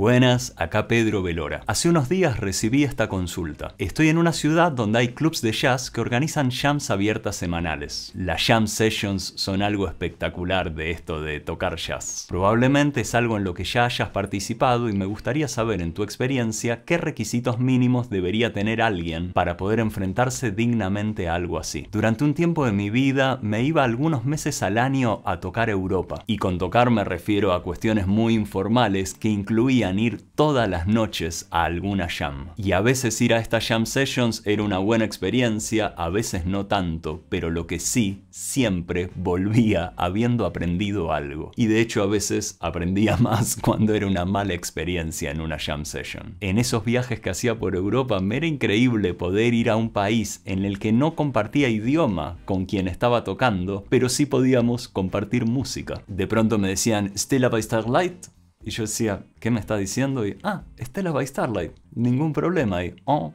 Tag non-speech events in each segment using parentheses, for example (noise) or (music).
Buenas, acá Pedro Velora. Hace unos días recibí esta consulta. Estoy en una ciudad donde hay clubs de jazz que organizan jams abiertas semanales. Las jam sessions son algo espectacular de esto de tocar jazz. Probablemente es algo en lo que ya hayas participado y me gustaría saber en tu experiencia qué requisitos mínimos debería tener alguien para poder enfrentarse dignamente a algo así. Durante un tiempo de mi vida me iba algunos meses al año a tocar Europa y con tocar me refiero a cuestiones muy informales que incluían ir todas las noches a alguna jam. Y a veces ir a estas jam sessions era una buena experiencia, a veces no tanto, pero lo que sí, siempre volvía habiendo aprendido algo. Y de hecho a veces aprendía (laughs) más cuando era una mala experiencia en una jam session. En esos viajes que hacía por Europa me era increíble poder ir a un país en el que no compartía idioma con quien estaba tocando, pero sí podíamos compartir música. De pronto me decían, Stella by Starlight, y yo decía, ¿qué me está diciendo? Y, ah, Estela by Starlight, ningún problema. Y, en, oh,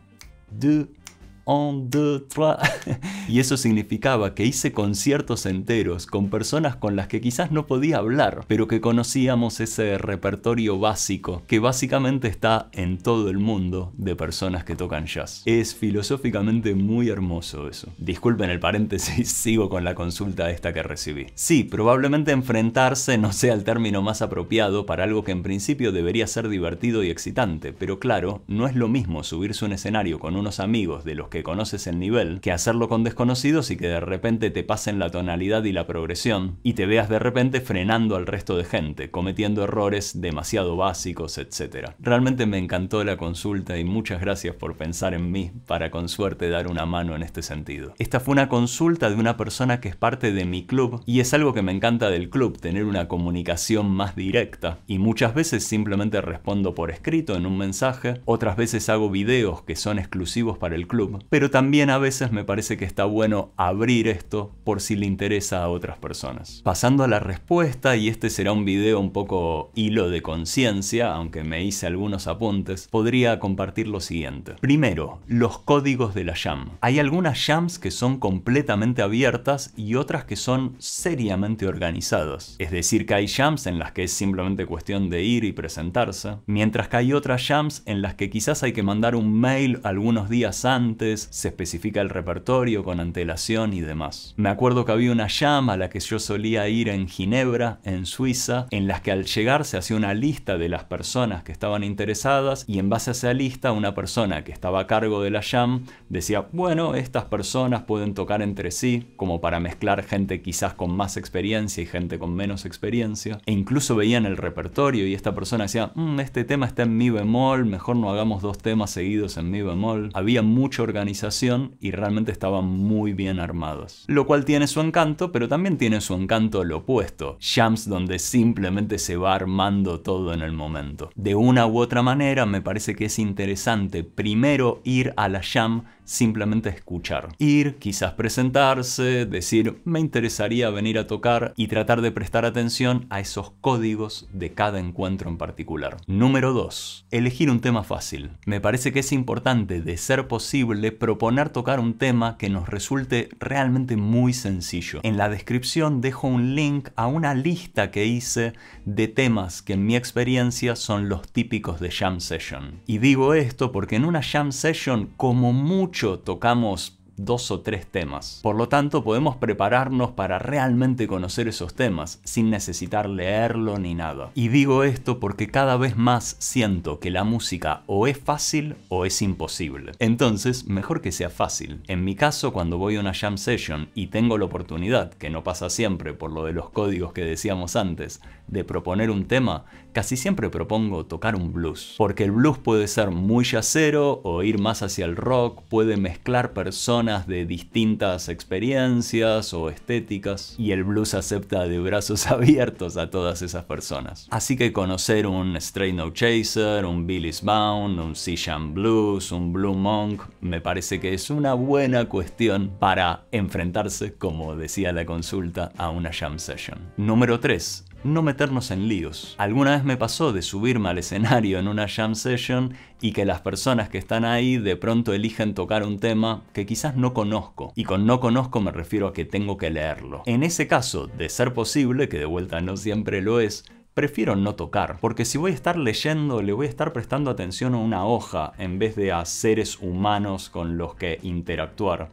deux, (laughs) Y eso significaba que hice conciertos enteros con personas con las que quizás no podía hablar, pero que conocíamos ese repertorio básico, que básicamente está en todo el mundo de personas que tocan jazz. Es filosóficamente muy hermoso eso. Disculpen el paréntesis, (laughs) sigo con la consulta esta que recibí. Sí, probablemente enfrentarse no sea el término más apropiado para algo que en principio debería ser divertido y excitante, pero claro, no es lo mismo subirse a un escenario con unos amigos de los que que conoces el nivel que hacerlo con desconocidos y que de repente te pasen la tonalidad y la progresión y te veas de repente frenando al resto de gente, cometiendo errores demasiado básicos, etc. Realmente me encantó la consulta y muchas gracias por pensar en mí para con suerte dar una mano en este sentido. Esta fue una consulta de una persona que es parte de mi club y es algo que me encanta del club, tener una comunicación más directa y muchas veces simplemente respondo por escrito en un mensaje, otras veces hago videos que son exclusivos para el club pero también a veces me parece que está bueno abrir esto por si le interesa a otras personas. Pasando a la respuesta, y este será un video un poco hilo de conciencia, aunque me hice algunos apuntes, podría compartir lo siguiente. Primero, los códigos de la jam. Hay algunas jams que son completamente abiertas y otras que son seriamente organizadas. Es decir, que hay jams en las que es simplemente cuestión de ir y presentarse, mientras que hay otras jams en las que quizás hay que mandar un mail algunos días antes, se especifica el repertorio con antelación y demás. Me acuerdo que había una llama a la que yo solía ir en Ginebra, en Suiza, en las que al llegar se hacía una lista de las personas que estaban interesadas y en base a esa lista una persona que estaba a cargo de la jam decía, bueno, estas personas pueden tocar entre sí, como para mezclar gente quizás con más experiencia y gente con menos experiencia, e incluso veían el repertorio y esta persona decía, mm, este tema está en mi bemol, mejor no hagamos dos temas seguidos en mi bemol. Había mucho organización y realmente estaban muy bien armados. Lo cual tiene su encanto, pero también tiene su encanto lo opuesto. Jams donde simplemente se va armando todo en el momento. De una u otra manera me parece que es interesante primero ir a la jam simplemente escuchar. Ir, quizás presentarse, decir, me interesaría venir a tocar y tratar de prestar atención a esos códigos de cada encuentro en particular. Número 2. Elegir un tema fácil. Me parece que es importante, de ser posible, proponer tocar un tema que nos resulte realmente muy sencillo. En la descripción dejo un link a una lista que hice de temas que en mi experiencia son los típicos de jam session. Y digo esto porque en una jam session, como mucho, tocamos dos o tres temas. Por lo tanto, podemos prepararnos para realmente conocer esos temas, sin necesitar leerlo ni nada. Y digo esto porque cada vez más siento que la música o es fácil o es imposible. Entonces, mejor que sea fácil. En mi caso, cuando voy a una jam session y tengo la oportunidad, que no pasa siempre por lo de los códigos que decíamos antes, de proponer un tema, casi siempre propongo tocar un blues, porque el blues puede ser muy yacero o ir más hacia el rock, puede mezclar personas de distintas experiencias o estéticas, y el blues acepta de brazos (laughs) abiertos a todas esas personas. Así que conocer un Stray No Chaser, un Billy's Bound, un C-Sham Blues, un Blue Monk, me parece que es una buena cuestión para enfrentarse, como decía la consulta, a una jam session. Número 3 no meternos en líos. Alguna vez me pasó de subirme al escenario en una jam session y que las personas que están ahí de pronto eligen tocar un tema que quizás no conozco. Y con no conozco me refiero a que tengo que leerlo. En ese caso, de ser posible, que de vuelta no siempre lo es, prefiero no tocar, porque si voy a estar leyendo, le voy a estar prestando atención a una hoja en vez de a seres humanos con los que interactuar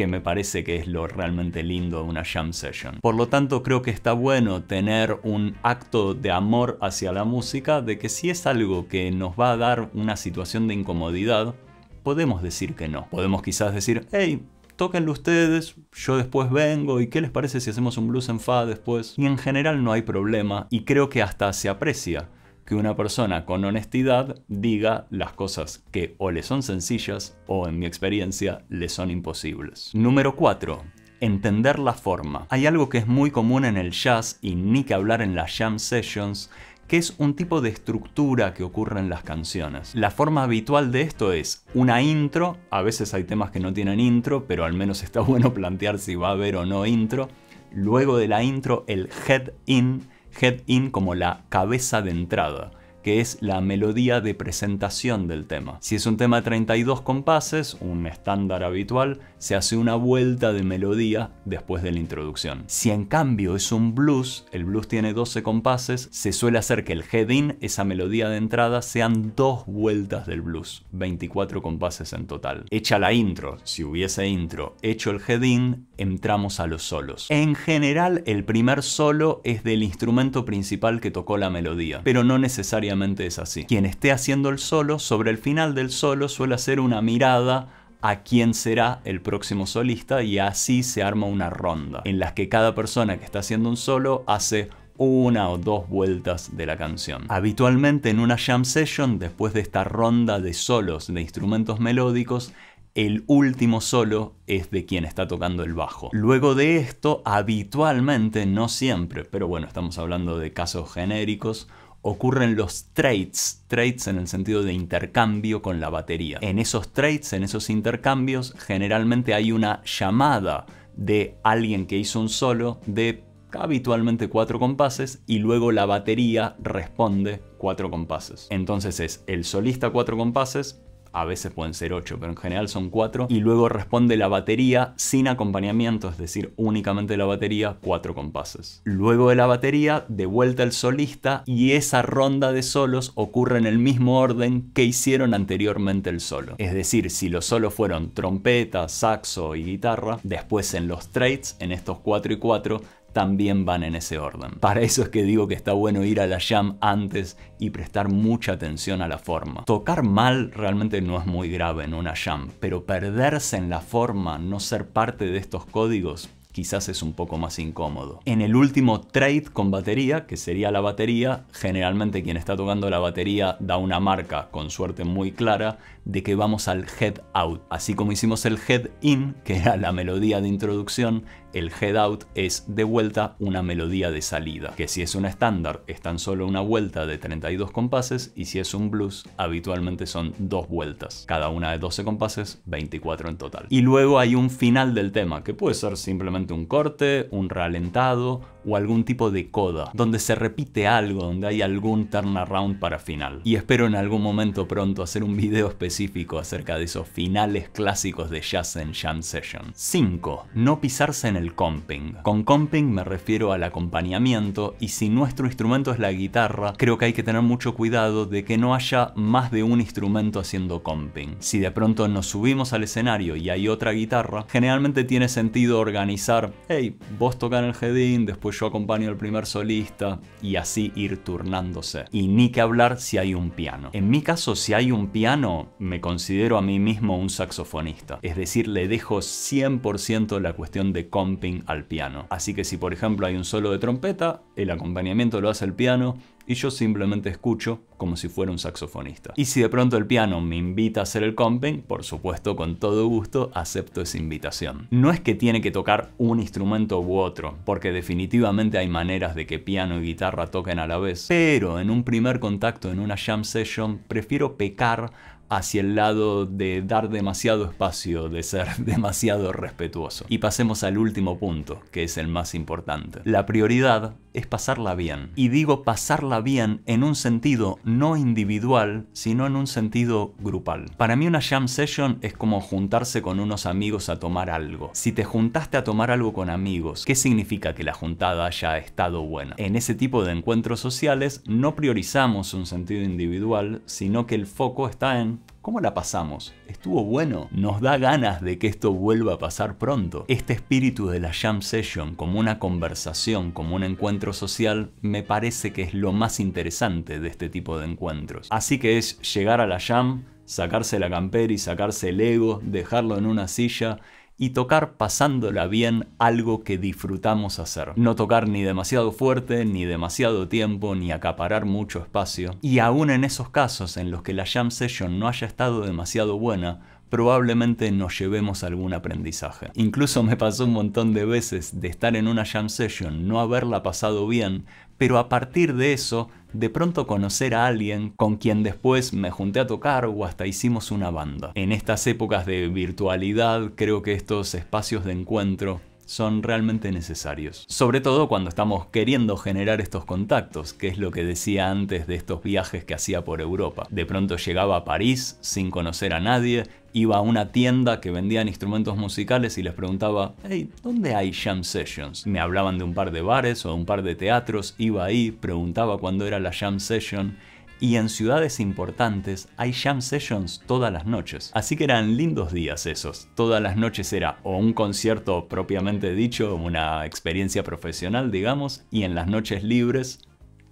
que me parece que es lo realmente lindo de una jam session. Por lo tanto, creo que está bueno tener un acto de amor hacia la música, de que si es algo que nos va a dar una situación de incomodidad, podemos decir que no. Podemos quizás decir, hey, tóquenlo ustedes, yo después vengo y qué les parece si hacemos un blues en fa después. Y en general no hay problema y creo que hasta se aprecia que una persona con honestidad diga las cosas que o le son sencillas o en mi experiencia le son imposibles. Número 4 entender la forma. Hay algo que es muy común en el jazz y ni que hablar en las jam sessions, que es un tipo de estructura que ocurre en las canciones. La forma habitual de esto es una intro, a veces hay temas que no tienen intro, pero al menos está (laughs) bueno plantear si va a haber o no intro. Luego de la intro, el head in Head In como la cabeza de entrada, que es la melodía de presentación del tema. Si es un tema de 32 compases, un estándar habitual, se hace una vuelta de melodía después de la introducción. Si en cambio es un blues, el blues tiene 12 compases, se suele hacer que el head-in, esa melodía de entrada, sean dos vueltas del blues, 24 compases en total. Hecha la intro, si hubiese intro, hecho el head-in, entramos a los solos. En general, el primer solo es del instrumento principal que tocó la melodía, pero no necesariamente es así. Quien esté haciendo el solo, sobre el final del solo suele hacer una mirada a quién será el próximo solista y así se arma una ronda en las que cada persona que está haciendo un solo hace una o dos vueltas de la canción. Habitualmente en una jam session, después de esta ronda de solos de instrumentos melódicos, el último solo es de quien está tocando el bajo. Luego de esto, habitualmente, no siempre, pero bueno, estamos hablando de casos genéricos, ocurren los trades, trades en el sentido de intercambio con la batería. En esos trades, en esos intercambios, generalmente hay una llamada de alguien que hizo un solo de habitualmente cuatro compases y luego la batería responde cuatro compases. Entonces es el solista cuatro compases, a veces pueden ser 8, pero en general son 4, y luego responde la batería sin acompañamiento, es decir, únicamente la batería, 4 compases. Luego de la batería, de vuelta el solista, y esa ronda de solos ocurre en el mismo orden que hicieron anteriormente el solo. Es decir, si los solos fueron trompeta, saxo y guitarra, después en los traits, en estos 4 y 4, también van en ese orden. Para eso es que digo que está bueno ir a la jam antes y prestar mucha atención a la forma. Tocar mal realmente no es muy grave en una jam, pero perderse en la forma, no ser parte de estos códigos, quizás es un poco más incómodo. En el último trade con batería, que sería la batería, generalmente quien está tocando la batería da una marca, con suerte muy clara, de que vamos al head out. Así como hicimos el head in, que era la melodía de introducción, el head out es de vuelta una melodía de salida, que si es un estándar es tan solo una vuelta de 32 compases y si es un blues habitualmente son dos vueltas, cada una de 12 compases, 24 en total. Y luego hay un final del tema, que puede ser simplemente un corte, un ralentado, o algún tipo de coda, donde se repite algo, donde hay algún turnaround para final. Y espero en algún momento pronto hacer un video específico acerca de esos finales clásicos de Jazz en Jam Session. 5. No pisarse en el comping. Con comping me refiero al acompañamiento y si nuestro instrumento es la guitarra, creo que hay que tener mucho cuidado de que no haya más de un instrumento haciendo comping. Si de pronto nos subimos al escenario y hay otra guitarra, generalmente tiene sentido organizar, hey, vos tocan el heading, después pues yo acompaño al primer solista y así ir turnándose. Y ni que hablar si hay un piano. En mi caso, si hay un piano, me considero a mí mismo un saxofonista. Es decir, le dejo 100% la cuestión de comping al piano. Así que si por ejemplo hay un solo de trompeta, el acompañamiento lo hace el piano, y yo simplemente escucho como si fuera un saxofonista. Y si de pronto el piano me invita a hacer el comping, por supuesto con todo gusto acepto esa invitación. No es que tiene que tocar un instrumento u otro, porque definitivamente hay maneras de que piano y guitarra toquen a la vez, pero en un primer contacto en una jam session prefiero pecar hacia el lado de dar demasiado espacio, de ser (laughs) demasiado respetuoso. Y pasemos al último punto, que es el más importante. La prioridad es pasarla bien. Y digo pasarla bien en un sentido no individual, sino en un sentido grupal. Para mí una jam session es como juntarse con unos amigos a tomar algo. Si te juntaste a tomar algo con amigos, ¿qué significa que la juntada haya estado buena? En ese tipo de encuentros sociales no priorizamos un sentido individual, sino que el foco está en ¿Cómo la pasamos? ¿Estuvo bueno? Nos da ganas de que esto vuelva a pasar pronto. Este espíritu de la jam session como una conversación, como un encuentro social, me parece que es lo más interesante de este tipo de encuentros. Así que es llegar a la jam, sacarse la campera y sacarse el ego, dejarlo en una silla y tocar pasándola bien algo que disfrutamos hacer. No tocar ni demasiado fuerte, ni demasiado tiempo, ni acaparar mucho espacio. Y aún en esos casos en los que la jam session no haya estado demasiado buena, probablemente nos llevemos algún aprendizaje. Incluso me pasó un montón de veces de estar en una jam session, no haberla pasado bien, pero a partir de eso, de pronto conocer a alguien con quien después me junté a tocar o hasta hicimos una banda. En estas épocas de virtualidad, creo que estos espacios de encuentro son realmente necesarios. Sobre todo cuando estamos queriendo generar estos contactos, que es lo que decía antes de estos viajes que hacía por Europa. De pronto llegaba a París sin conocer a nadie, iba a una tienda que vendían instrumentos musicales y les preguntaba, hey, ¿dónde hay jam sessions? Me hablaban de un par de bares o un par de teatros, iba ahí, preguntaba cuándo era la jam session y en ciudades importantes hay jam sessions todas las noches. Así que eran lindos días esos. Todas las noches era o un concierto propiamente dicho, una experiencia profesional, digamos, y en las noches libres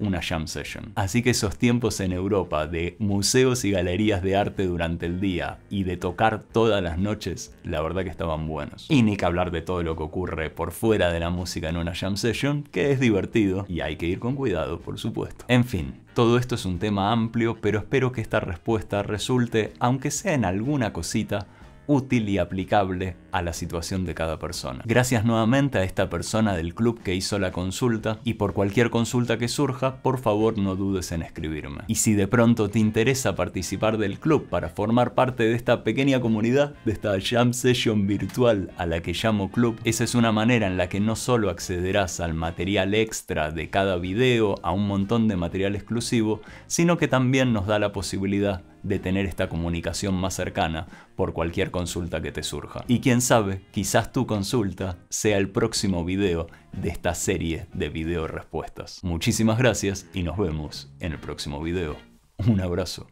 una jam session. Así que esos tiempos en Europa de museos y galerías de arte durante el día y de tocar todas las noches, la verdad que estaban buenos. Y ni que hablar de todo lo que ocurre por fuera de la música en una jam session, que es divertido y hay que ir con cuidado, por supuesto. En fin, todo esto es un tema amplio, pero espero que esta respuesta resulte, aunque sea en alguna cosita, útil y aplicable a la situación de cada persona. Gracias nuevamente a esta persona del club que hizo la consulta y por cualquier consulta que surja, por favor no dudes en escribirme. Y si de pronto te interesa participar del club para formar parte de esta pequeña comunidad, de esta jam session virtual a la que llamo club, esa es una manera en la que no solo accederás al material extra de cada video, a un montón de material exclusivo, sino que también nos da la posibilidad de tener esta comunicación más cercana por cualquier consulta que te surja. Y quién sabe, quizás tu consulta sea el próximo video de esta serie de video respuestas. Muchísimas gracias y nos vemos en el próximo video. Un abrazo.